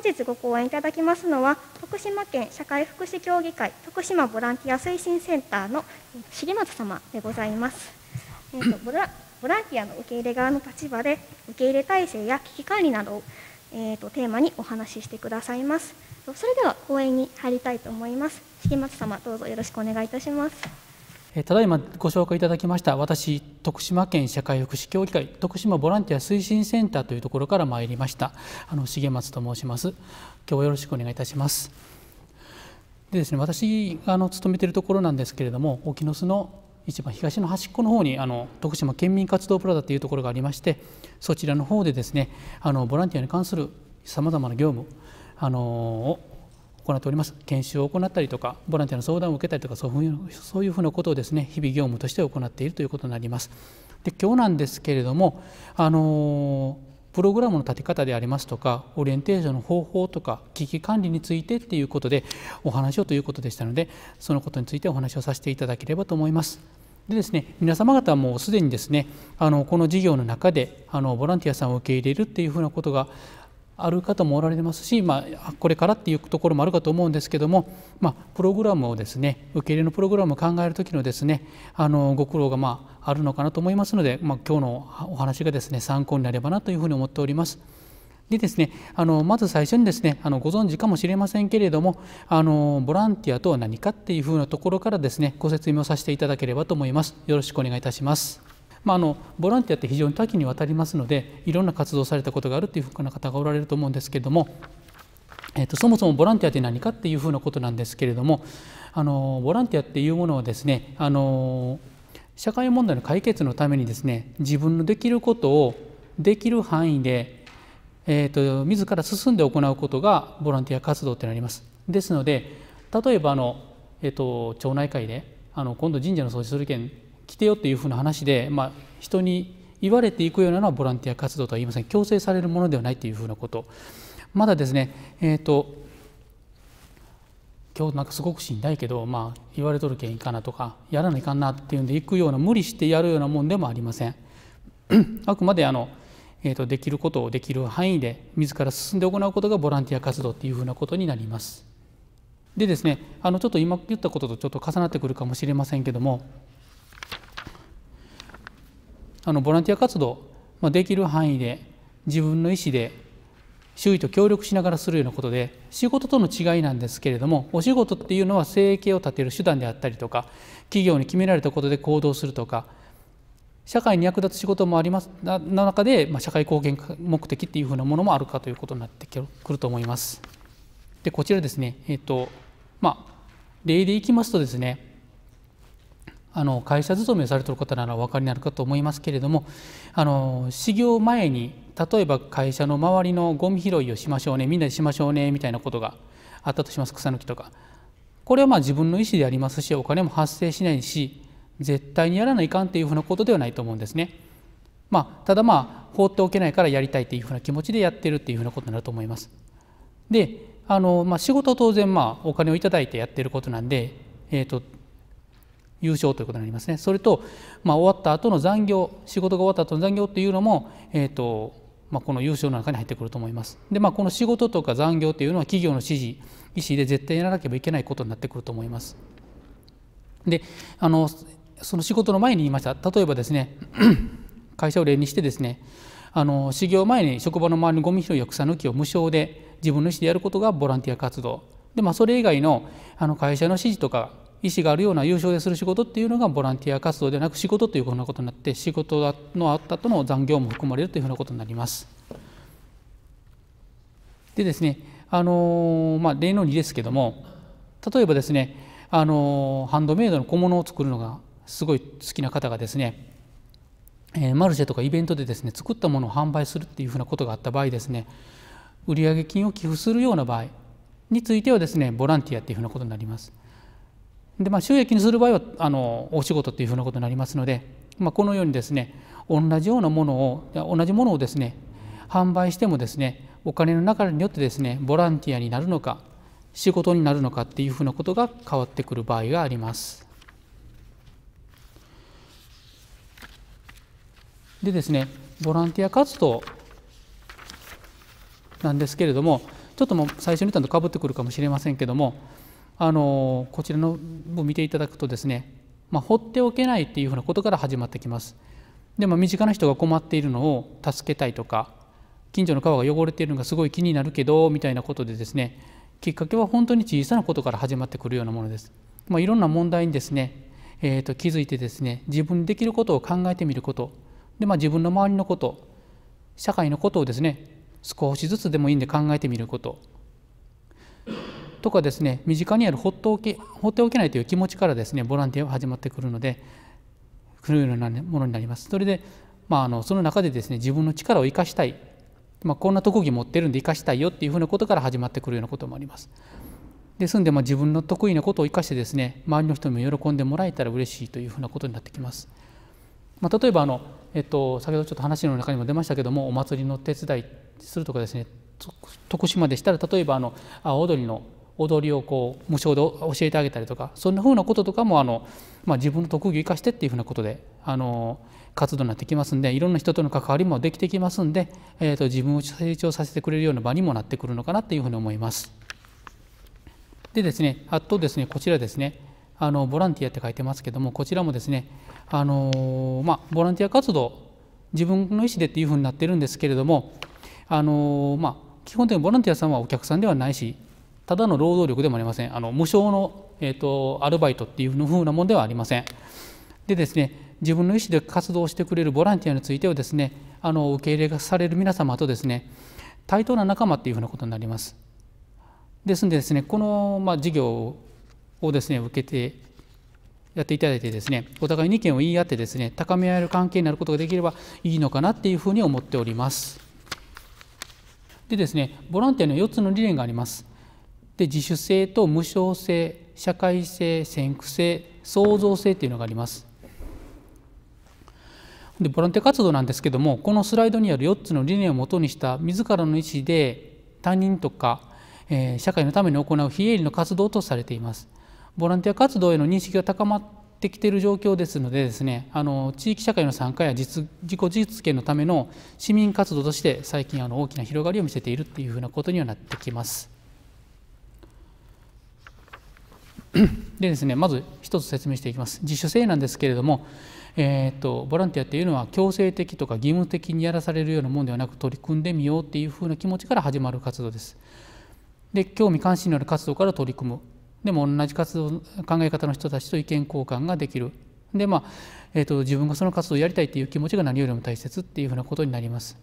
本日ご講演いただきますのは徳島県社会福祉協議会徳島ボランティア推進センターの重松様でございます。えーと、ボラボランティアの受け入れ側の立場で受け入れ体制や危機管理などを、えーとテーマにお話ししてくださいます。それでは講演に入りたいと思います。重松様どうぞよろしくお願いいたします。ただいまご紹介いただきました私徳島県社会福祉協議会徳島ボランティア推進センターというところから参りましたあの重松と申します今日はよろしくお願いいたしますでですね私あの勤めているところなんですけれども沖野巣の一番東の端っこの方にあの徳島県民活動プラザというところがありましてそちらの方でですねあのボランティアに関するさまざまな業務あのを行っております研修を行ったりとかボランティアの相談を受けたりとかそういうそういうふうなことをですね日々業務として行っているということになります。で今日なんですけれどもあのプログラムの立て方でありますとかオリエンテーションの方法とか危機管理についてっていうことでお話をということでしたのでそのことについてお話をさせていただければと思います。でですね、皆様方もすでにですねあのこの事業の中であのボランティアさんを受け入れるっていうふうなことがある方もおられますし、まあ、これからっていうところもあるかと思うんですけども、まあ、プログラムをですね受け入れのプログラムを考える時のですねあのご苦労がまああるのかなと思いますので、まあ、今日のお話がですね参考になればなというふうに思っております。でですね、あのまず最初にですねあのご存知かもしれませんけれどもあのボランティアとは何かっていうふうなところからですねご説明をさせていただければと思います。よろしくお願いいたします。まあ、あのボランティアって非常に多岐にわたりますのでいろんな活動されたことがあるというふうな方がおられると思うんですけれども、えっと、そもそもボランティアって何かっていうふうなことなんですけれどもあのボランティアっていうものはですねあの社会問題の解決のためにですね自分のできることをできる範囲で、えーと、自ら進んで行うことがボランティア活動ってなります。ですので例えばあの、えーと、と町内会であの今度神社の掃除する件来てよっていうふうな話で、まあ、人に言われていくようなのはボランティア活動とは言いません強制されるものではないというふうなことまだですねえっ、ー、と今日なんかすごくしんどいけど、まあ、言われとるけんいかなとかやらないかなっていうんで行くような無理してやるようなもんでもありません あくまであの、えーと、できることをできる範囲で自ら進んで行うことがボランティア活動っていうふうなことになりますでですねあのちょっと今言ったこととちょっと重なってくるかもしれませんけどもあのボランティア活動、まあ、できる範囲で自分の意思で周囲と協力しながらするようなことで仕事との違いなんですけれどもお仕事っていうのは生計を立てる手段であったりとか企業に決められたことで行動するとか社会に役立つ仕事もありますな中で、まあ、社会貢献目的っていうふうなものもあるかということになってくると思います。でこちらですねえっ、ー、とまあ例でいきますとですねあの会社勤めされてる方ならお分かりになるかと思いますけれどもあの始業前に例えば会社の周りのゴミ拾いをしましょうねみんなでしましょうねみたいなことがあったとします草抜きとかこれはまあ自分の意思でありますしお金も発生しないし絶対にやらないかんっていうふうなことではないと思うんですね。まあ、ただまあ放っておけないからやりたいっていうふうな気持ちでやってるっていうふうなことになると思います。であの、まあ、仕事当然まあお金を頂いてやってることなんで、えーと優勝ということになりますね。それと、まあ、終わった後の残業、仕事が終わった後の残業というのも、えーとまあ、この優勝の中に入ってくると思います。で、まあ、この仕事とか残業というのは企業の指示、意思で絶対やらなければいけないことになってくると思います。で、あのその仕事の前に言いました、例えばですね、会社を例にしてですね、あの始業前に職場の周りのゴミ拾いや草抜きを無償で自分の意思でやることがボランティア活動で、まあ、それ以外のあの会社の指示とか意思があるような優勝でする仕事っていうのがボランティア活動ではなく仕事というふうなことになって仕事のあったとの残業も含まれるというふうなことになります。でですね、あのまあ、例の2ですけども例えばですね、あのハンドメイドの小物を作るのがすごい好きな方がですね、えマルシェとかイベントでですね作ったものを販売するっていうふうなことがあった場合ですね売上金を寄付するような場合についてはですねボランティアっていうふうなことになります。で、まあ、収益にする場合はあのお仕事というふうなことになりますので、まあ、このようにですね同じようなものを同じものをですね販売してもですねお金の流れによってですねボランティアになるのか仕事になるのかっていうふうなことが変わってくる場合があります。でですねボランティア活動なんですけれどもちょっともう最初に言ったのとかぶってくるかもしれませんけどもあのこちらのを見ていただくとですね、まあ、放っておけないっていうふうなことから始まってきます。でも身近な人が困っているのを助けたいとか近所の川が汚れているのがすごい気になるけどみたいなことでですねきっかけは本当に小さなことから始まってくるようなものです。まあ、いろんな問題にですね、えー、と気づいてですね自分にできることを考えてみることで、まあ、自分の周りのこと社会のことをですね少しずつでもいいんで考えてみることとかですね身近にある放っておけ放っておけないという気持ちからですねボランティアは始まってくるので来るようなものになります。それで、まあ、あのその中でですね自分の力を生かしたい、まあ、こんな特技持ってるんで生かしたいよっていうふうなことから始まってくるようなこともあります。ですんで、まあ、自分の得意なことを生かしてですね周りの人にも喜んでもらえたら嬉しいというふうなことになってきます。まあ、例えばあの、えっと、先ほどちょっと話の中にも出ましたけどもお祭りの手伝いするとかですね徳島でしたら例えばあの阿踊りの踊りをこう無償で教えてあげたりとかそんなふうなこととかもあの、まあ、自分の特技を生かしてっていうふうなことであの活動になってきますんでいろんな人との関わりもできてきますんで、えーと、自分を成長させてくれるような場にもなってくるのかなっていうふうに思います。でですねあとですねこちらですねあのボランティアって書いてますけどもこちらもですねあの、まあ、ボランティア活動自分の意思でっていうふうになってるんですけれどもあの、まあ、基本的にボランティアさんはお客さんではないしただの労働力でもありませんあの無償の、えーと、アルバイトっていうふうなものではありませんでですね自分の意思で活動してくれるボランティアについてはですねあの受け入れがされる皆様とですね対等な仲間っていうふうなことになりますですのでですねこの、まあ、事業をですね受けてやっていただいてですねお互いに意見を言い合ってですね高め合える関係になることができればいいのかなっていうふうに思っておりますでですねボランティアの4つの理念がありますで自主性と無償性社会性先駆性創造性というのがありますでボランティア活動なんですけどもこのスライドにある4つの理念をもとにした自らの意思で他人とか、えー、社会のために行う非営利の活動とされていますボランティア活動への認識が高まってきている状況ですのでですねあの地域社会の参加や実自己実現のための市民活動として最近あの大きな広がりを見せているというふうなことにはなってきます。でですねまず一つ説明していきます自主性なんですけれども、えーと、ボランティアっていうのは強制的とか義務的にやらされるようなもんではなく取り組んでみようっていうふうな気持ちから始まる活動ですで興味関心のある活動から取り組むでも同じ活動考え方の人たちと意見交換ができるでまあ、えーと、と自分がその活動をやりたいっていう気持ちが何よりも大切っていうふうなことになります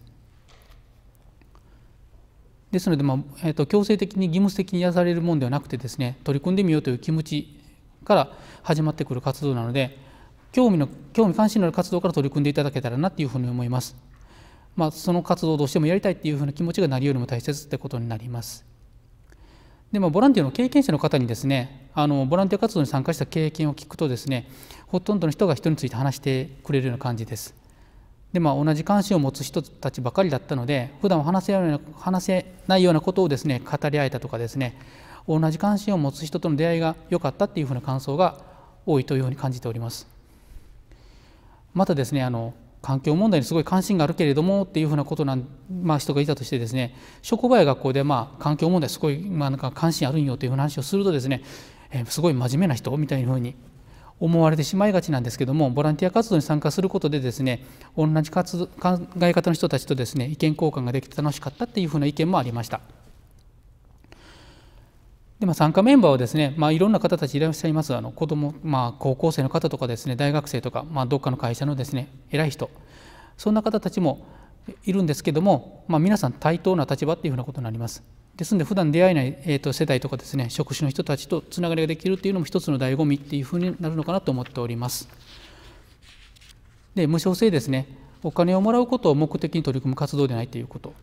ですので、まあえーと、強制的に義務的にやされるものではなくてですね取り組んでみようという気持ちから始まってくる活動なので興味の興味関心のある活動から取り組んでいただけたらなというふうに思います。まあ、その活動をどうしてもやりたいというふうな気持ちが何よりも大切ってことになります。でまあ、ボランティアの経験者の方にですねあのボランティア活動に参加した経験を聞くとですねほとんどの人が人について話してくれるような感じです。でまあ、同じ関心を持つ人たちばかりだったので普段話せな話せないようなことをですね語り合えたとかですね同じ関心を持つ人との出会いが良かったっていうふうな感想が多いというように感じておりますまたですねあの環境問題にすごい関心があるけれどもっていうふうなことなん、まあ、人がいたとしてですね職場や学校で、まあ、環境問題すごい、まあ、なんか関心あるんよという話をするとですねえすごい真面目な人みたいなふうに思われてしまいがちなんですけどもボランティア活動に参加することでですね同じ考え方の人たちとですね意見交換ができて楽しかったっていうふうな意見もありましたで、まあ、参加メンバーはですね、まあ、いろんな方たちいらっしゃいますあの子ども、まあ、高校生の方とかですね大学生とか、まあ、どっかの会社のですね偉い人そんな方たちもいるんですけども、まあ、皆さん対等な立場っていうふうなことになります。ですので普段出会えない、えー、と世代とかですね職種の人たちとつながりができるというのも一つの醍醐味っていうふうになるのかなと思っております。で無償性ですねお金をもらうことを目的に取り組む活動でないということ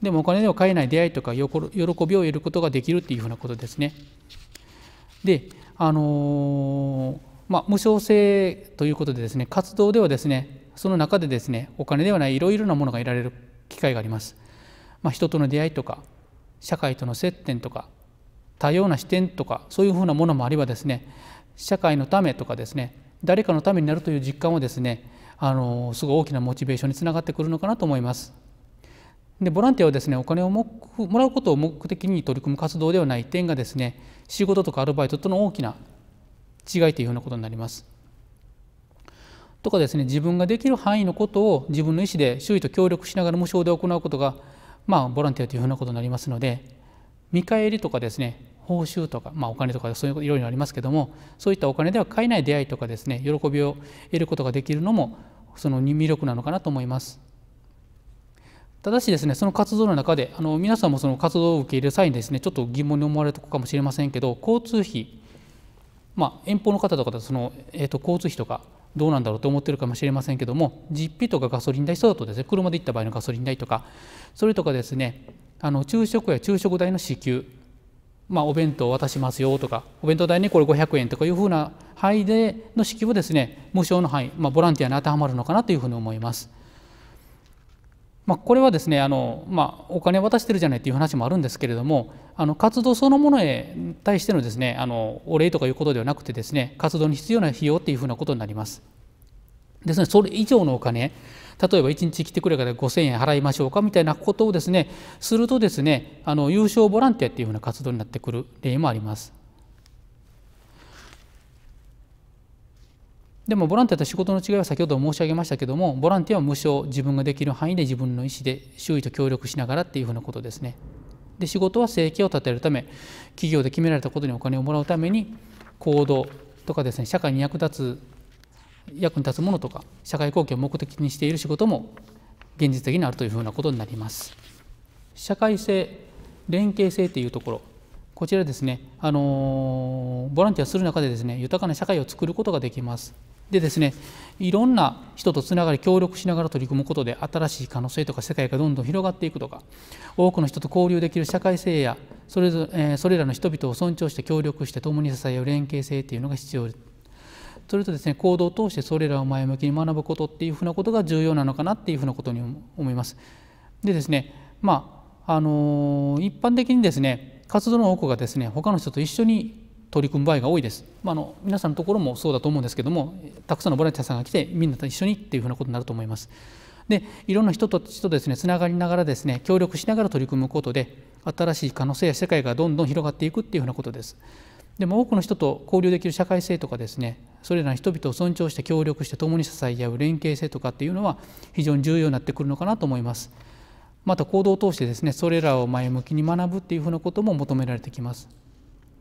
でもお金では買えない出会いとか喜びを得ることができるっていうふうなことですね。であのー、まあ、無償性ということでですね活動ではですねその中でですねお金ではないいろいろなものが得られる機会があります。まあ、人との出会いとか社会との接点とか多様な視点とかそういうふうなものもあればですね社会のためとかですね誰かのためになるという実感はですねあのすごい大きなモチベーションにつながってくるのかなと思います。でボランティアはですねお金をもらうことを目的に取り組む活動ではない点がですね仕事とかアルバイトとの大きな違いというようなことになります。とかですね自分ができる範囲のことを自分の意思で周囲と協力しながら無償で行うことがまあ、ボランティアというふうなことになりますので見返りとかですね報酬とか、まあ、お金とかそういういろいろありますけどもそういったお金では買えない出会いとかですね喜びを得ることができるのもその魅力なのかなと思います。ただしですねその活動の中であの皆さんもその活動を受け入れる際にですねちょっと疑問に思われるとかもしれませんけど交通費まあ遠方の方とかだとその、えー、と交通費とかどうなんだろうと思ってるかもしれませんけども実費とかガソリン代そうだとですね車で行った場合のガソリン代とかそれとかですねあの昼食や昼食代の支給まあ、お弁当渡しますよとかお弁当代にこれ500円とかいうふうな範囲での支給をですね無償の範囲、まあ、ボランティアに当てはまるのかなというふうに思います。まあ、これはですねあの、まあ、お金渡してるじゃないという話もあるんですけれどもあの活動そのものに対してのですねあのお礼とかいうことではなくてですね活動に必要な費用というふうなことになります。ですのでそれ以上のお金例えば1日来てくれたら5000円払いましょうかみたいなことをですねするとですねあの優勝ボランティアっていうふうな活動になってくる例もあります。でもボランティアと仕事の違いは先ほど申し上げましたけどもボランティアは無償自分ができる範囲で自分の意思で周囲と協力しながらっていうふうなことですね。で仕事は生計を立てるため企業で決められたことにお金をもらうために行動とかですね社会に役立つ役に立つものとか社会貢献を目的にしている仕事も現実的にあるというふうなことになります。社会性連携性っていうところこちらですね、あのボランティアする中でですね豊かな社会を作ることができますでですねいろんな人とつながり協力しながら取り組むことで新しい可能性とか世界がどんどん広がっていくとか多くの人と交流できる社会性やそれぞれ、えー、それらの人々を尊重して協力して共に支え合う連携性っていうのが必要それとですね行動を通してそれらを前向きに学ぶことっていうふうなことが重要なのかなっていうふうなことに思います。でですねまああのー、一般的にですね活動の多くがですね他の人と一緒に取り組む場合が多いです、まあ、あの皆さんのところもそうだと思うんですけどもたくさんのボランティアさんが来てみんなと一緒にっていうふうなことになると思いますでいろんな人と人とですねつながりながらですね協力しながら取り組むことで新しい可能性や世界がどんどん広がっていくっていうふうなことですでも多くの人と交流できる社会性とかですねそれらの人々を尊重して協力して共に支え合う連携性とかっていうのは非常に重要になってくるのかなと思いますまた行動を通してですねそれらを前向きに学ぶっていうふうなことも求められてきます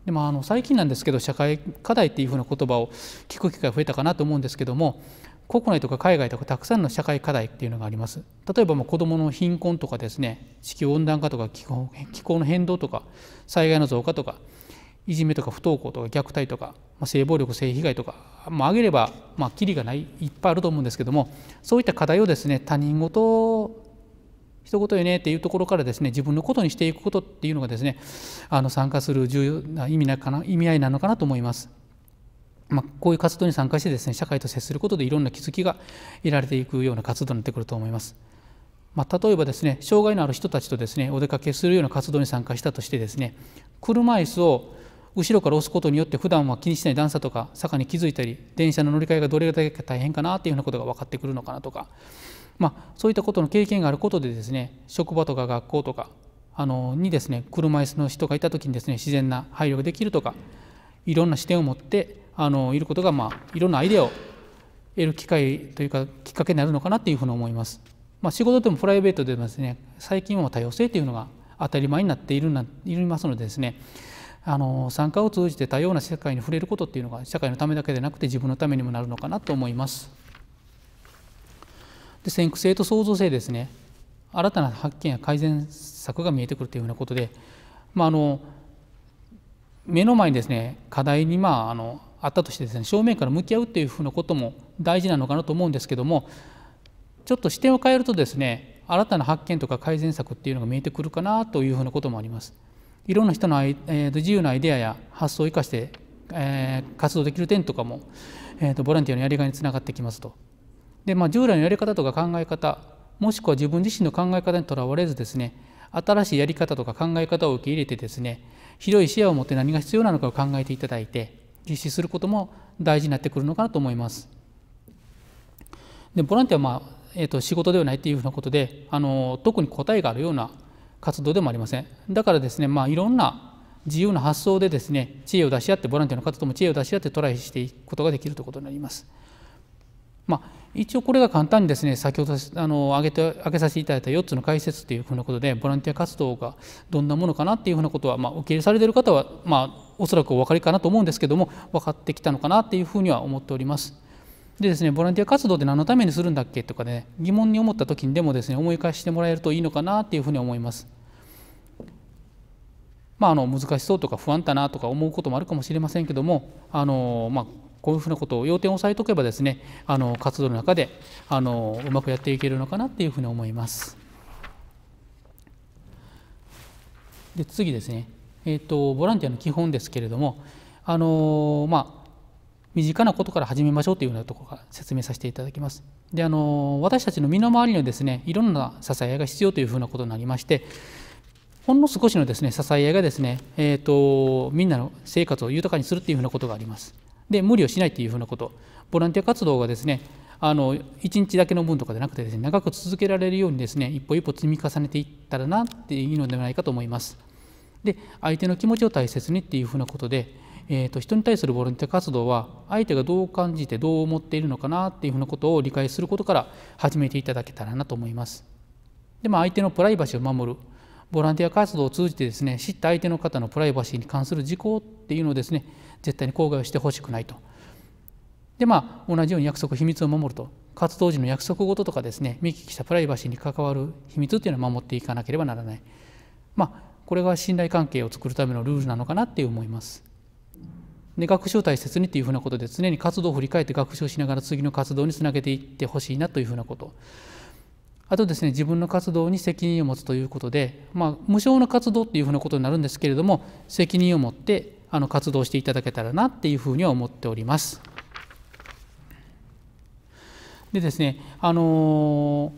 でもあ、の最近なんですけど社会課題っていうふうな言葉を聞く機会が増えたかなと思うんですけども国内とか海外とかたくさんの社会課題っていうのがあります例えばもう子どもの貧困とかですね地球温暖化とか気候気候の変動とか災害の増加とかいじめとか不登校とか虐待とか、まあ、性暴力性被害とか、まあ、挙げればまあきりがないいっぱいあると思うんですけどもそういった課題をですね他人事一言よねっていうところからですね自分のことにしていくことっていうのがですねあの参加する重要な意味なかな意味合いなのかなと思います。まあ、こういう活動に参加してですね社会と接することでいろんな気づきが得られていくような活動になってくると思います。まあ、例えばですね障害のある人たちとですねお出かけするような活動に参加したとしてですね車椅子を後ろから押すことによって普段は気にしない段差とか坂に気づいたり電車の乗り換えがどれだけ大変かなっていうようなことが分かってくるのかなとかまあ、そういったことの経験があることでですね職場とか学校とかあのにですね車椅子の人がいた時にですね自然な配慮ができるとかいろんな視点を持ってあのいることが、まあ、いろんなアイデアを得る機会というかきっかけになるのかなというふうに思います。まあ、仕事でもプライベートでもですね最近は多様性というのが当たり前になっているないますのでですねあの参加を通じて多様な世界に触れることっていうのが社会のためだけでなくて自分のためにもなるのかなと思います。で先駆性と創造性ですね新たな発見や改善策が見えてくるというふうなことで、まあ、あの目の前にですね課題にまああのあったとしてですね正面から向き合うというふうなことも大事なのかなと思うんですけどもちょっと視点を変えるとですね新たな発見とか改善策っていうのが見えてくるかなというふうなこともあります。いろんな人のえと自由なアイデアや発想を生かして、え活動できる点とかも、えとボランティアのやりがいにつながってきますと。で、まあ、従来のやり方とか考え方もしくは自分自身の考え方にとらわれずですね新しいやり方とか考え方を受け入れてですね広い視野を持って何が必要なのかを考えていただいて実施することも大事になってくるのかなと思います。でボランティアは、まあえーと、仕事ではないというふうなことであの特に答えがあるような活動でもありません。だからですね、まあ、いろんな自由な発想でですね知恵を出し合ってボランティアの方とも知恵を出し合ってトライしていくことができるということになります。まあ、一応これが簡単にですね先ほどあの挙げて挙げさせていただいた4つの解説というふうなことでボランティア活動がどんなものかなっていうふうなことは、まあ、受け入れされている方は、まあ、おそらくお分かりかなと思うんですけども分かってきたのかなっていうふうには思っております。でですねボランティア活動って何のためにするんだっけとかね疑問に思った時にでもですね思い返してもらえるといいのかなっていうふうに思います。まあ、あの難しそうとか不安だなとか思うこともあるかもしれませんけどもあの、まあ、こういうふうなことを要点を押さえておけばですねあの活動の中であのうまくやっていけるのかなっていうふうに思います。で次ですね、えーと、ボランティアの基本ですけれどもあのまあ、身近なことから始めましょうというようなところから説明させていただきます。であの私たちの身の回りのですねいろんな支え合いが必要というふうなことになりましてほんの少しのですね支え合いがですね、えーとみんなの生活を豊かにするというふうなことがあります。で無理をしないっていうふうなことボランティア活動がですねあの1日だけの分とかじゃなくてですね長く続けられるようにですね一歩一歩積み重ねていったらなっていうのではないかと思います。で相手の気持ちを大切にっていうふうなことで、えーと、人に対するボランティア活動は相手がどう感じてどう思っているのかなっていうふうなことを理解することから始めていただけたらなと思います。でまあ、相手のプライバシーを守るボランティア活動を通じてですね知った相手の方のプライバシーに関する事項っていうのをですね絶対に後悔をしてほしくないと。でまあ同じように約束秘密を守ると活動時の約束事とかですね見聞きしたプライバシーに関わる秘密っていうのは守っていかなければならない。まあこれが信頼関係を作るためのルールなのかなって思います。で学習を大切にっていうふうなことで常に活動を振り返って学習しながら次の活動につなげていってほしいなというふうなことあとですね自分の活動に責任を持つということで、まあ、無償の活動っていうふうなことになるんですけれども責任を持ってあの活動していただけたらなっていうふうには思っております。でですね、あの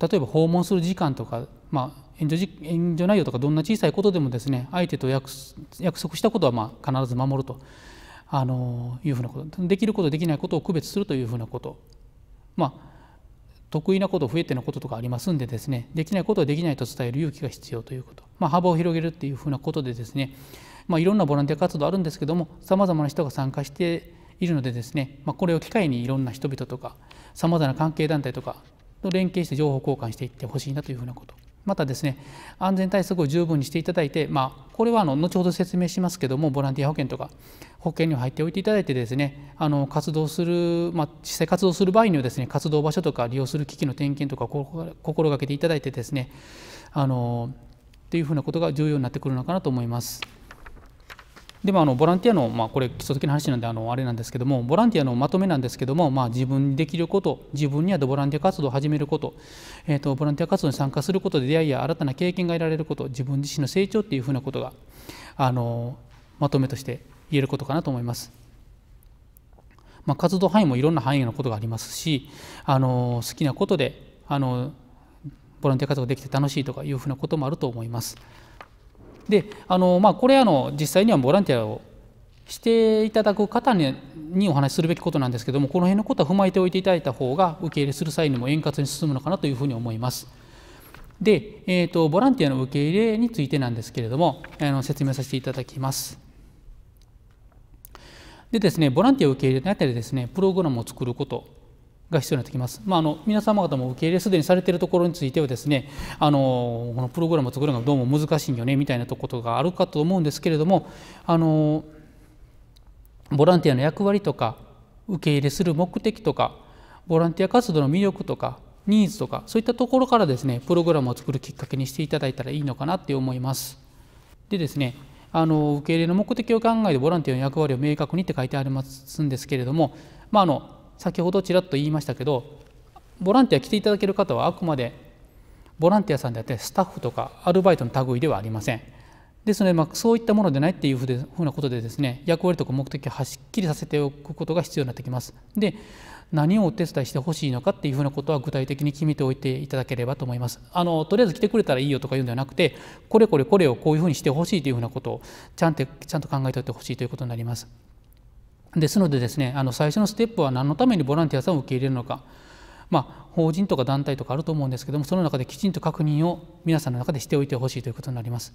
例えば訪問する時間とか、まあ、援助援助内容とかどんな小さいことでもですね相手と約束したことはまあ必ず守ると、あのいうふうなことできることできないことを区別するというふうなこと、まあ、得意なこと不得手なこととかありますんでですねできないことはできないと伝える勇気が必要ということ、まあ、幅を広げるっていうふうなことでですねまあ、いろんなボランティア活動あるんですけどもさまざまな人が参加しているのでですね、まあ、これを機会にいろんな人々とかさまざまな関係団体とかと連携して情報交換していってほしいなというふうなことまたですね安全対策を十分にしていただいて、まあ、これはあの後ほど説明しますけどもボランティア保険とか保険に入っておいていただいてですねあの活動する、まあ、実際活動する場合にはですね活動場所とか利用する機器の点検とか心がけていただいてですねあのというふうなことが重要になってくるのかなと思います。でもあのボランティアの、まあ、これ基礎的な話なんであのあれなんですけどもボランティアのまとめなんですけども、まあ、自分にできること自分にあるボランティア活動を始めること,、えーと、ボランティア活動に参加することで出会いや新たな経験が得られること自分自身の成長っていうふうなことがあのまとめとして言えることかなと思います。まあ、活動範囲もいろんな範囲のことがありますしあの好きなことであのボランティア活動ができて楽しいとかいうふうなこともあると思います。であの、まあ、これあの実際にはボランティアをしていただく方ににお話しするべきことなんですけどもこの辺のことは踏まえておいていただいた方が受け入れする際にも円滑に進むのかなというふうに思います。で、えーと、とボランティアの受け入れについてなんですけれどもあの説明させていただきます。でですねボランティア受け入れのあたりですねプログラムを作ることが必要になってきます。まあ、あの皆様方も受け入れすでにされているところについてはですねあのこのプログラムを作るのがどうも難しいよねみたいなことがあるかと思うんですけれどもあのボランティアの役割とか受け入れする目的とかボランティア活動の魅力とかニーズとかそういったところからですねプログラムを作るきっかけにしていただいたらいいのかなって思います。でですねあの受け入れの目的を考えてボランティアの役割を明確にって書いてありますんですけれども、まあの先ほどちらっと言いましたけどボランティア来ていただける方はあくまでボランティアさんであってスタッフとかアルバイトの類ではありません。ですので、まあ、そういったものでないっていうふうなことでですね役割とか目的をはっきりさせておくことが必要になってきます。で何をお手伝いしてほしいのかっていうふうなことは具体的に決めておいていただければと思います。あのとりあえず来てくれたらいいよとか言うんではなくてこれこれこれをこういうふうにしてほしいというふうなことをちゃんとちゃんと考えておいてほしいということになります。ですのでですねあの最初のステップは何のためにボランティアさんを受け入れるのか、まあ、法人とか団体とかあると思うんですけどもその中できちんと確認を皆さんの中でしておいてほしいということになります。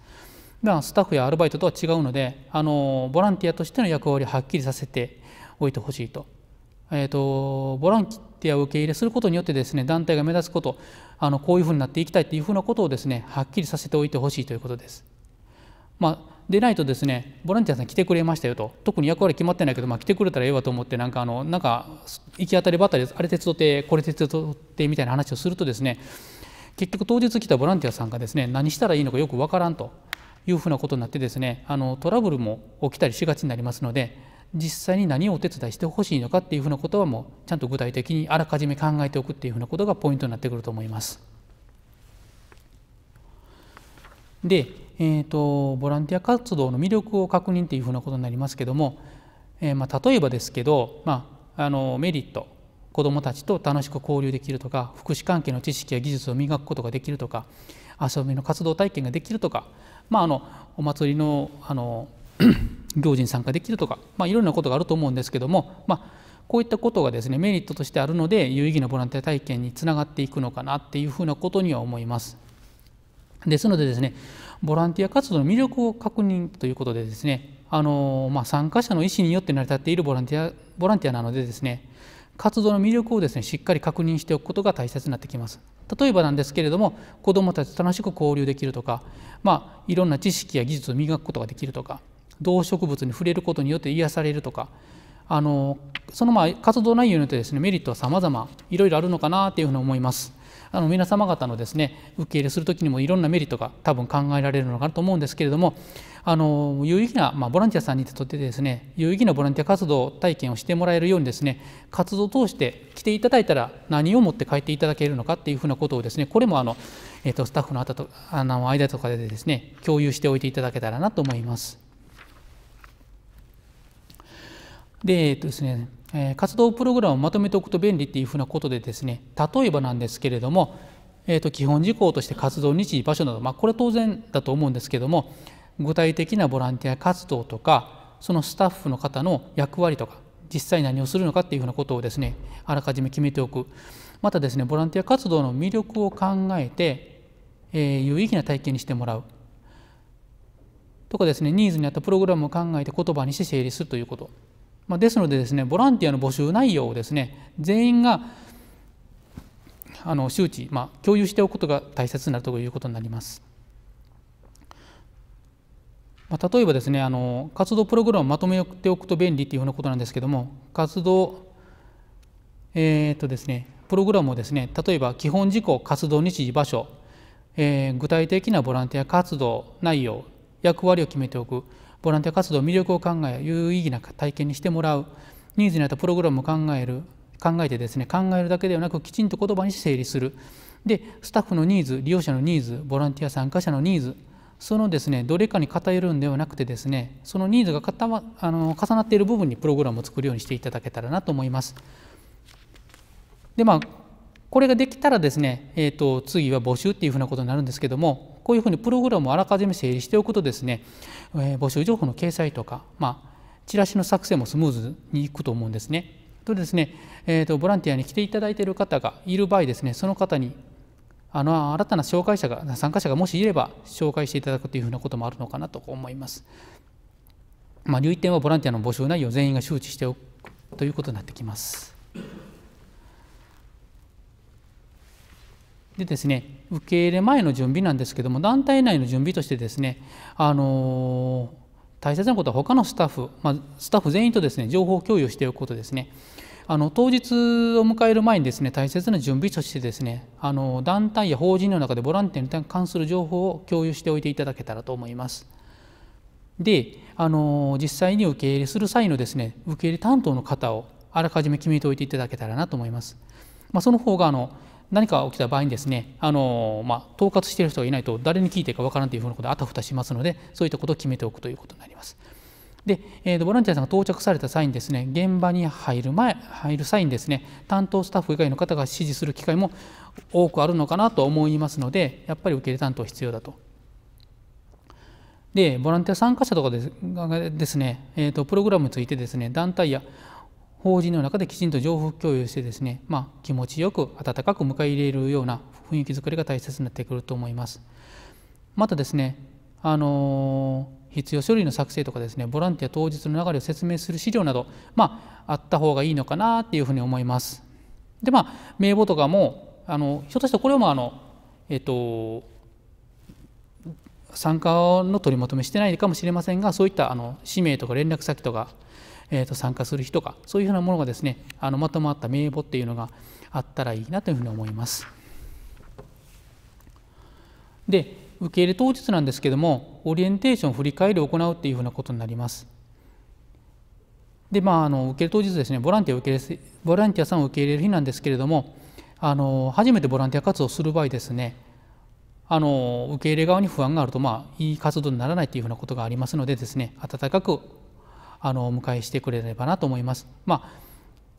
スタッフやアルバイトとは違うのであのボランティアとしての役割をはっきりさせておいてほしいと,、えーと、ボランティアを受け入れすることによってですね団体が目指すことあのこういうふうになっていきたいというふうなことをですねはっきりさせておいてほしいということです。まあでないとですねボランティアさん来てくれましたよと特に役割決まってないけど、まあ、来てくれたらええわと思ってなんかあのなんか行き当たりばったりあれ手伝ってこれ手伝ってみたいな話をするとですね結局当日来たボランティアさんがですね何したらいいのかよくわからんというふうなことになってですねあのトラブルも起きたりしがちになりますので実際に何をお手伝いしてほしいのかっていうふうなことはもうちゃんと具体的にあらかじめ考えておくっていうふうなことがポイントになってくると思います。でえーと、ボランティア活動の魅力を確認というふうなことになりますけども、えー、まあ、例えばですけど、まあ、あのメリット子どもたちと楽しく交流できるとか福祉関係の知識や技術を磨くことができるとか遊びの活動体験ができるとか、まあ、あのお祭りのあの 行事に参加できるとか、まあ、いろんなことがあると思うんですけども、まあ、こういったことがですねメリットとしてあるので有意義なボランティア体験につながっていくのかなっていうふうなことには思います。ですのでですねボランティア活動の魅力を確認ということでですねあの、まあ、参加者の意思によって成り立っているボランティアボランティアなのでですね活動の魅力をですねしっかり確認しておくことが大切になってきます。例えばなんですけれども子どもたちと楽しく交流できるとか、まあ、いろんな知識や技術を磨くことができるとか動植物に触れることによって癒されるとかあのそのまあ活動内容によってですねメリットは様々いろいろあるのかなというふうに思います。あの皆様方のですね受け入れする時にもいろんなメリットが多分考えられるのかなと思うんですけれどもあの有意義な、まあ、ボランティアさんにとってですね有意義なボランティア活動体験をしてもらえるようにですね活動を通して来ていただいたら何を持って帰っていただけるのかっていうふうなことをですねこれもあの、えー、とスタッフの方とあの間とかでですね共有しておいていただけたらなと思います。でえっとですねえ活動プログラムをまとめておくと便利っていうふうなことでですね例えばなんですけれども、えー、と基本事項として活動日時場所など、まあ、これは当然だと思うんですけども具体的なボランティア活動とかそのスタッフの方の役割とか実際何をするのかっていうふうなことをですねあらかじめ決めておくまたですねボランティア活動の魅力を考えて、えー、有意義な体験にしてもらうとかですねニーズに合ったプログラムを考えて言葉にして整理するということまあ、ですのでですねボランティアの募集内容をですね全員があの周知、まあ、共有しておくことが大切になるということになります。まあ、例えばですねあの活動プログラムをまとめておくと便利というようなことなんですけども活動えー、っとですねプログラムをですね例えば基本事項活動日時場所、えー、具体的なボランティア活動内容役割を決めておくボランティア活動の魅力を考え有意義な体験にしてもらうニーズに合ったプログラムを考える考えてですね考えるだけではなくきちんと言葉に整理するでスタッフのニーズ利用者のニーズボランティア参加者のニーズそのですねどれかに偏るんではなくてですねそのニーズがあの重なっている部分にプログラムを作るようにしていただけたらなと思います。でまあこれができたらですね、えーと、と次は募集っていうふうなことになるんですけどもこういうふうにプログラムをあらかじめ整理しておくとですね、えー、募集情報の掲載とか、まあ、チラシの作成もスムーズにいくと思うんですね。とですね、えーと、ボランティアに来ていただいている方がいる場合ですねその方にあの新たな紹介者が参加者がもしいれば紹介していただくというふうなこともあるのかなと思います。まあ、留意点はボランティアの募集内容全員が周知しておくということになってきます。でですね受け入れ前の準備なんですけども団体内の準備としてですねあの大切なことは他のスタッフ、まあ、スタッフ全員とですね情報共有しておくことですね。あの当日を迎える前にですね大切な準備としてですねあの団体や法人の中でボランティアに関する情報を共有しておいていただけたらと思います。であの実際に受け入れする際のですね受け入れ担当の方をあらかじめ決めておいていただけたらなと思います。まあ、その方があの何か起きた場合にですねあの、まあ、統括している人がいないと誰に聞いていいかわからんというふうなことであたふたしますのでそういったことを決めておくということになります。で、えーと、ボランティアさんが到着された際にですね現場に入る前入る際にですね担当スタッフ以外の方が指示する機会も多くあるのかなと思いますのでやっぱり受け入れ担当必要だと。でボランティア参加者とかですですね、えーとプログラムについてですね団体や法人の中できちんと情報共有してですね、まあ、気持ちよく温かく迎え入れるような雰囲気づくりが大切になってくると思いますまたですねあの必要書類の作成とかですねボランティア当日の流れを説明する資料など、まあ、あった方がいいのかなっていうふうに思いますでまあ名簿とかもあのひょっとしてこれもあのえっと参加の取りまとめしてないかもしれませんがそういったあの氏名とか連絡先とかえー、と参加する人がそういうふうなものがですねあのまとまった名簿っていうのがあったらいいなというふうに思います。で受け入れ当日なんですけどもオリエンテーション振り返りを行うっていうふうなことになります。でまあ、あの受け入れ当日ですねボランティアを受け入れボランティアさんを受け入れる日なんですけれどもあの初めてボランティア活動をする場合ですねあの受け入れ側に不安があると、まあ、いい活動にならないというふうなことがありますのでですね温かくあのお迎えしてくれればなと思います。まあ、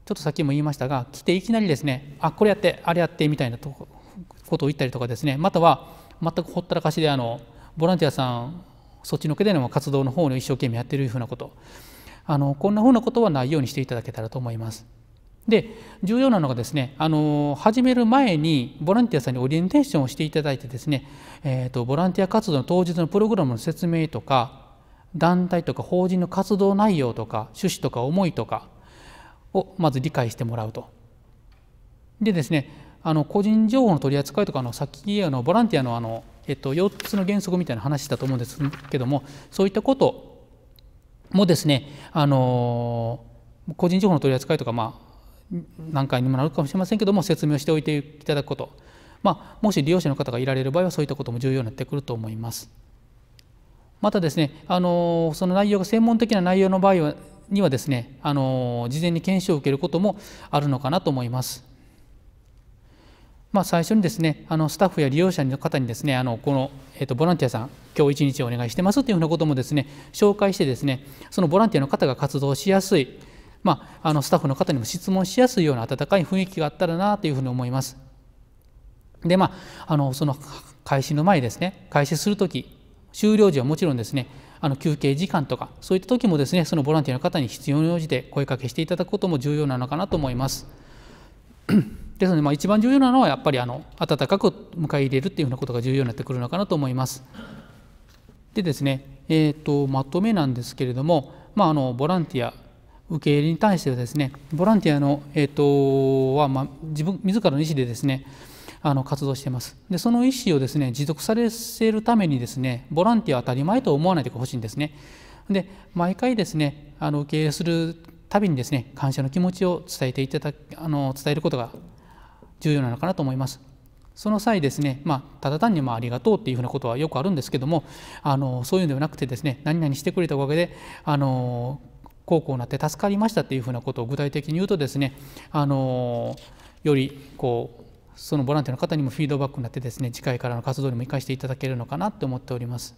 ちょっとさっきも言いましたが来ていきなりですねあこれやってあれやってみたいなとことを言ったりとかですねまたは全くほったらかしであのボランティアさんそっちのけでの活動の方を一生懸命やってるふうなことあのこんなふうなことはないようにしていただけたらと思います。で重要なのがですねあの始める前にボランティアさんにオリエンテーションをしていただいてですね、えーとボランティア活動の当日のプログラムの説明とか団体とか法人の活動内容とか趣旨とか思いとかをまず理解してもらうと。でですねあの個人情報の取り扱いとかの先あのボランティアのあの、えっと、4つの原則みたいな話だと思うんですけどもそういったこともですねあの個人情報の取り扱いとか、まあ、何回にもなるかもしれませんけども説明をしておいていただくこと、まあ、もし利用者の方がいられる場合はそういったことも重要になってくると思います。またですねあのその内容が専門的な内容の場合はにはですねあの事前に検証を受けることもあるのかなと思います。まあ、最初にですねあのスタッフや利用者の方にですねあのこの、えー、とボランティアさん今日一日お願いしてますというふうなこともですね紹介してですねそのボランティアの方が活動しやすい、まあ、あのスタッフの方にも質問しやすいような温かい雰囲気があったらなというふうに思います。でまあ、あのその開始の前ですね開始する時終了時はもちろんですねあの休憩時間とかそういった時もですねそのボランティアの方に必要に応じて声かけしていただくことも重要なのかなと思います。ですので、まあ、一番重要なのはやっぱりあの温かく迎え入れるっていうようなことが重要になってくるのかなと思います。でですね、えーと、まとめなんですけれども、まあ、あのボランティア受け入れに対してはですねボランティアの、えーと、とは、まあ、自分自らの意思でですねあの活動していますでその意思をですね持続させるためにですねボランティアは当たり前と思わないでほしいんですねで毎回ですねあの受け入れするたびにですね感謝の気持ちを伝えていただあの伝えることが重要なのかなと思いますその際ですね、まあ、ただ単にまあありがとうっていうふうなことはよくあるんですけどもあのそういうのではなくてですね何々してくれたおかげであのこうこうなって助かりましたっていうふうなことを具体的に言うとですねあのよりこうそのボランティアの方にもフィードバックになってですね次回からの活動にも生かしていただけるのかなと思っております。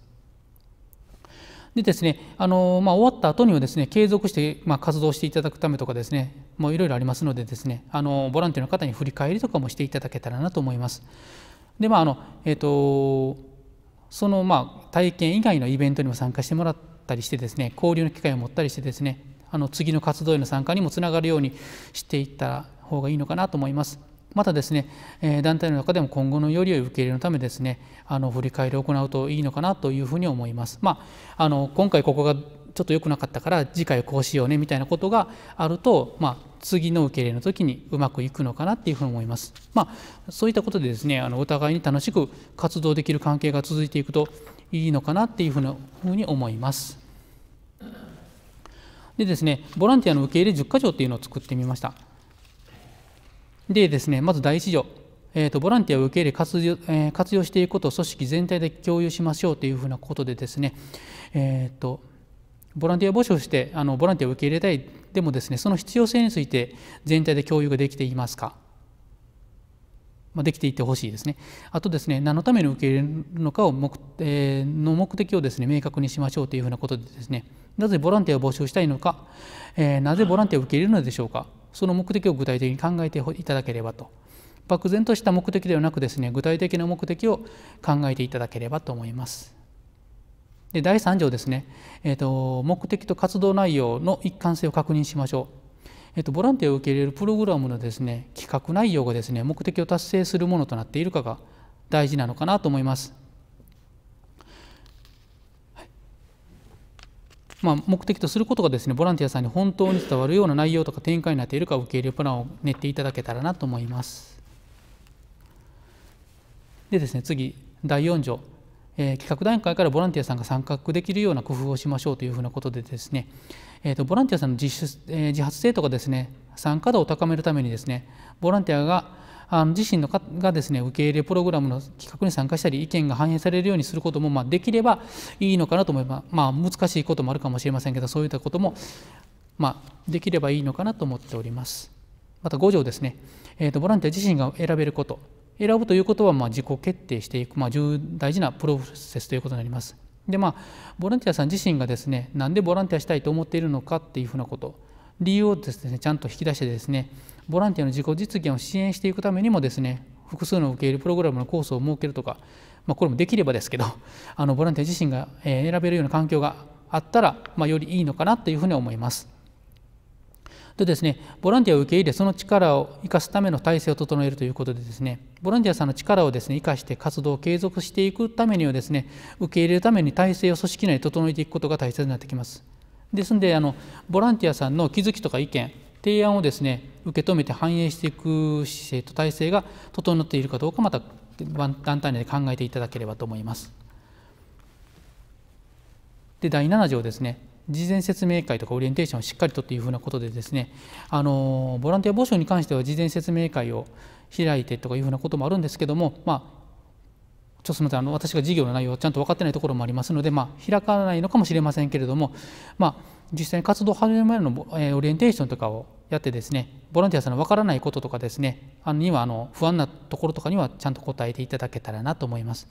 でですねあのまあ、終わった後にはですね継続して、まあ、活動していただくためとかですねもういろいろありますのでですねあのボランティアの方に振り返りとかもしていただけたらなと思います。でまああのえーと、とそのまあ体験以外のイベントにも参加してもらったりしてですね交流の機会を持ったりしてですねあの次の活動への参加にもつながるようにしていった方がいいのかなと思います。またですね、え団体の中でも今後のより良い受け入れのためですねあの振り返りを行うといいのかなというふうに思います。まあ、あの今回ここがちょっと良くなかったから次回こうしようねみたいなことがあると、まあ、次の受け入れの時にうまくいくのかなっていうふうに思います。まあ、そういったことでですねあのお互いに楽しく活動できる関係が続いていくといいのかなっていうふうに思います。でですねボランティアの受け入れ10か条っていうのを作ってみました。でですね、まず第1条、えーと、ボランティアを受け入れ活用、えー、活用していくことを組織全体で共有しましょうというふうなことでですね、えーと、ボランティア募集してあのボランティアを受け入れたいでもですねその必要性について全体で共有ができていますか、まあ、できていってほしいですねあとですね何のために受け入れるのかを目、えー、の目的をですね明確にしましょうというふうなことでですねなぜボランティアを募集したいのか、えー、なぜボランティアを受け入れるのでしょうかその目的を具体的に考えていただければと漠然とした目的ではなくですね具体的な目的を考えていただければと思います。で第3条ですね、えーと、目的と活動内容の一貫性を確認しましょう。えーとボランティアを受け入れるプログラムのですね企画内容がですね目的を達成するものとなっているかが大事なのかなと思います。まあ、目的とすることがですねボランティアさんに本当に伝わるような内容とか展開になっているか受け入れプランを練っていただけたらなと思いますでですね次第4条、えー、企画段階からボランティアさんが参画できるような工夫をしましょうというふうなことでですね、えーと、ボランティアさんの自主、えー、自発性とかですね参加度を高めるためにですねボランティアがあの自身のがですね受け入れプログラムの企画に参加したり意見が反映されるようにすることも、まあ、できればいいのかなと思えば、まあ、難しいこともあるかもしれませんけどそういったことも、まあ、できればいいのかなと思っております。また5条ですね、えーと、とボランティア自身が選べること選ぶということはまあ自己決定していく、まあ、重大事なプロセスということになります。でまあボランティアさん自身がですねなんでボランティアしたいと思っているのかっていうふうなこと理由をですねちゃんと引き出してですねボランティアの自己実現を支援していくためにもですね複数の受け入れプログラムのコースを設けるとか、まあ、これもできればですけど あのボランティア自身が選べるような環境があったら、まあ、よりいいのかなというふうに思います。でですね、ボランティアを受け入れその力を生かすための体制を整えるということでですねボランティアさんの力をですね生かして活動を継続していくためにはですね受け入れるために体制を組織内に整えていくことが大切になってきます。ですんであのボランティアさんの気づきとか意見提案をですね受け止めて反映していく姿勢と体制が整っているかどうかまた団体内で考えていただければと思います。で第7条ですね事前説明会とかオリエンテーションをしっかりとというふうなことでですねあのボランティア募集に関しては事前説明会を開いてとかいうふうなこともあるんですけども、まあ、ちょっとすみませんあの私が事業の内容をちゃんと分かってないところもありますので、まあ、開かないのかもしれませんけれども、まあ、実際に活動を始める前の、えー、オリエンテーションとかをやってですねボランティアさんの分からないこととかですねあのにはあの不安なところとかにはちゃんと答えていただけたらなと思います。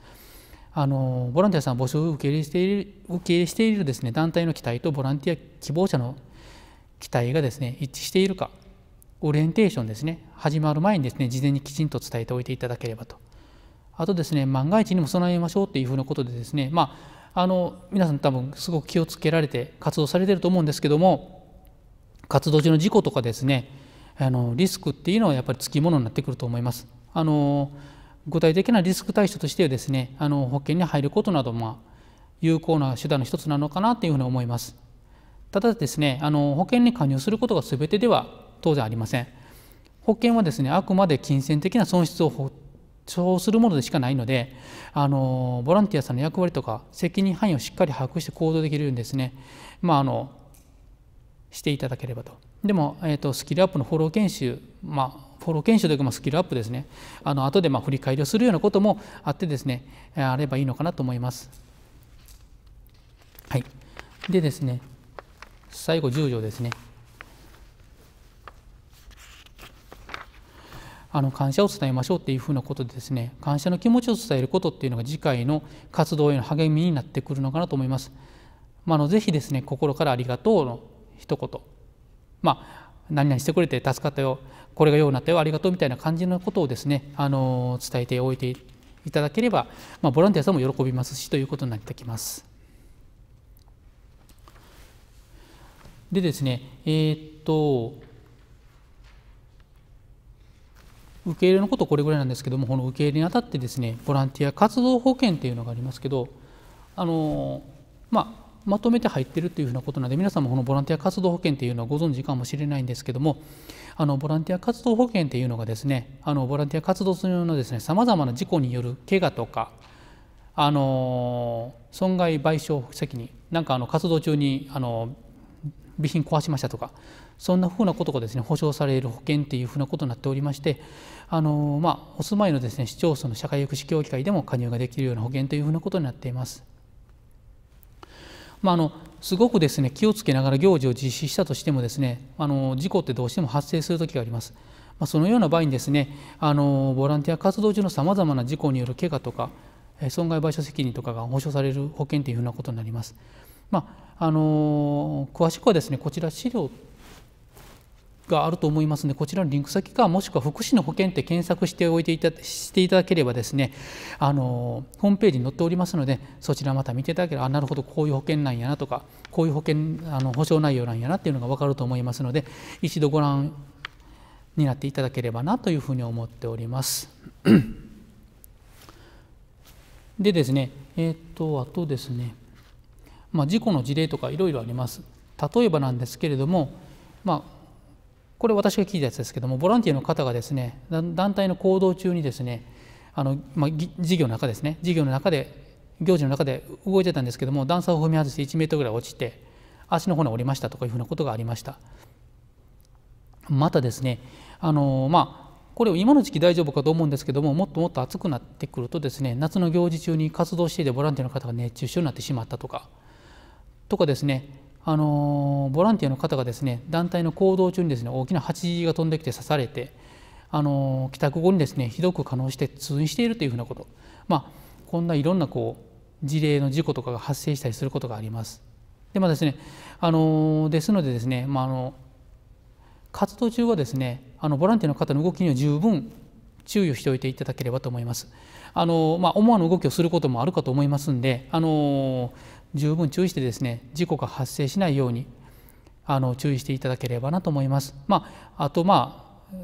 あのボランティアさん募集を受け入れしている受け入れしているですね団体の期待とボランティア希望者の期待がですね一致しているかオリエンテーションですね始まる前にですね事前にきちんと伝えておいていただければとあとですね万が一にも備えましょうっていうふうなことでですね、まあ、あの皆さん多分すごく気をつけられて活動されてると思うんですけども活動中の事故とかですねあのリスクっていうのはやっぱりつきものになってくると思います。あの具体的なリスク対処としてはですねあの保険に入ることなど、も有効な手段の一つなのかなというふうに思います。ただですねあの保険に加入することが全てでは当然ありません保険はですねあくまで金銭的な損失をそうするものでしかないのであのボランティアさんの役割とか責任範囲をしっかり把握して行動できるようにですね、まあ、あのしていただければと。でも、えーと、スキルアップのフォロー研修、まあ、フォロー研修というか、まあ、スキルアップですねあの後でまあ振り返りをするようなこともあってですねあればいいのかなと思います。はい、でですね最後10条ですね。あの感謝を伝えましょうっていうふうなことでですね感謝の気持ちを伝えることっていうのが次回の活動への励みになってくるのかなと思います。まあ、あのぜひですね心からありがとうの一言まあ何々してくれて助かったよこれがようになったよありがとうみたいな感じのことをですねあの伝えておいていただければ、まあ、ボランティアさんも喜びますしということになってきます。でですねえー、っと受け入れのことこれぐらいなんですけどもこの受け入れにあたってですねボランティア活動保険っていうのがありますけどあの、まあ、まとめて入ってるというふうなことなので皆さんもこのボランティア活動保険っていうのはご存知かもしれないんですけどもあのボランティア活動保険っていうのがですねあのボランティア活動うなですねさまざまな事故による怪我とかあの損害賠償責任なんかあの活動中にあの備品壊しましたとかそんなふうなことがですね保証される保険っていうふうなことになっておりましてあのまあ、お住まいのですね市町村の社会福祉協議会でも加入ができるような保険というふうなことになっています。まあ、あのすごくですね気をつけながら行事を実施したとしてもですねあの事故ってどうしても発生する時があります。まあ、そのような場合にですねあのボランティア活動中のさまざまな事故による怪我とかえ損害賠償責任とかが保障される保険というふうなことになります。まああの詳しくはですねこちら資料があると思いますのでこちらのリンク先かもしくは福祉の保険って検索しておいていたしていただければですねあのホームページに載っておりますのでそちらまた見ていただければあなるほどこういう保険なんやなとかこういう保険あの保証内容なんやなっていうのが分かると思いますので一度ご覧になっていただければなというふうに思っております。でですね、えっ、ー、と、あとですね、まあ、事故の事例とかいろいろあります。例えばなんですけれども、まあ、これ私が聞いたやつですけどもボランティアの方がですね団体の行動中にですねあの、まあ、事業の中ですね事業の中で行事の中で動いてたんですけども段差を踏み外して1メートルぐらい落ちて足の骨折りましたとかいうふうなことがありましたまたですねあのまあこれを今の時期大丈夫かと思うんですけどももっともっと暑くなってくるとですね夏の行事中に活動していてボランティアの方が熱中症になってしまったとかとかですねあのボランティアの方がですね団体の行動中にですね大きな蜂が飛んできて刺されてあの帰宅後にですねひどく可能して通院しているというふうなこと、まあ、こんないろんなこう事例の事故とかが発生したりすることがあります。でまあ、ですねあのですのでですね、まあ、あの活動中はですねあのボランティアの方の動きには十分注意をしておいていただければと思います。あのまあ、思わぬ動きをすることもあるかと思いますんであの十分注意してですね事故が発生しないようにあの注意していただければなと思います。まあ、あとまあ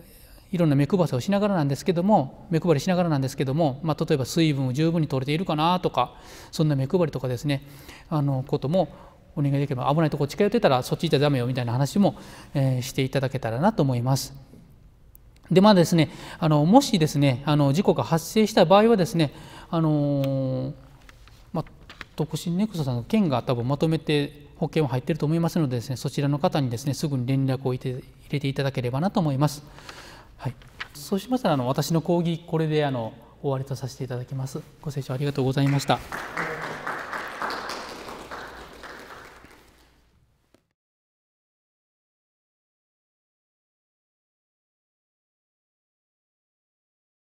いろんな目配せをしながらなんですけども目配りしながらなんですけども、まあ、例えば水分を十分に取れているかなとかそんな目配りとかですねあのこともお願いできれば危ないとこ近寄ってたらそっち行ったらダメよみたいな話も、えー、していただけたらなと思います。でまあですねあのもしですねあの事故が発生した場合はですねあのー特進ネクストさんの件が多分まとめて保険は入っていると思いますのでです、ね、そちらの方にです,、ね、すぐに連絡をいて入れていただければなと思います。はい、そうしましたらあの私の講義これであの終わりとさせていただきます。ご清聴ありがとうございました。